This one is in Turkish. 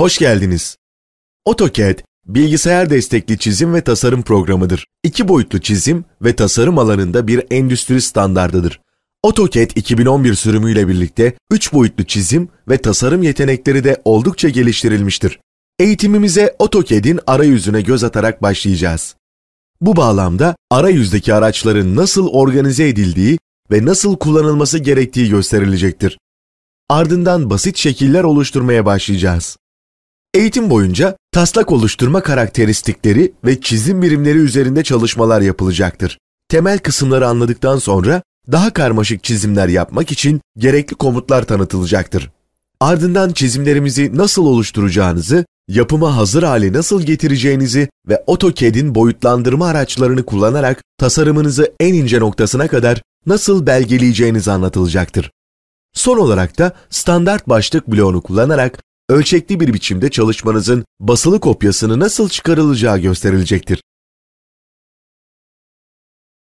Hoş geldiniz. AutoCAD, bilgisayar destekli çizim ve tasarım programıdır. İki boyutlu çizim ve tasarım alanında bir endüstri standardıdır. AutoCAD 2011 sürümüyle birlikte üç boyutlu çizim ve tasarım yetenekleri de oldukça geliştirilmiştir. Eğitimimize AutoCAD'in arayüzüne göz atarak başlayacağız. Bu bağlamda arayüzdeki araçların nasıl organize edildiği ve nasıl kullanılması gerektiği gösterilecektir. Ardından basit şekiller oluşturmaya başlayacağız. Eğitim boyunca taslak oluşturma karakteristikleri ve çizim birimleri üzerinde çalışmalar yapılacaktır. Temel kısımları anladıktan sonra daha karmaşık çizimler yapmak için gerekli komutlar tanıtılacaktır. Ardından çizimlerimizi nasıl oluşturacağınızı, yapıma hazır hale nasıl getireceğinizi ve AutoCAD'in boyutlandırma araçlarını kullanarak tasarımınızı en ince noktasına kadar nasıl belgeleyeceğiniz anlatılacaktır. Son olarak da standart başlık bloğunu kullanarak ölçekli bir biçimde çalışmanızın basılı kopyasını nasıl çıkarılacağı gösterilecektir.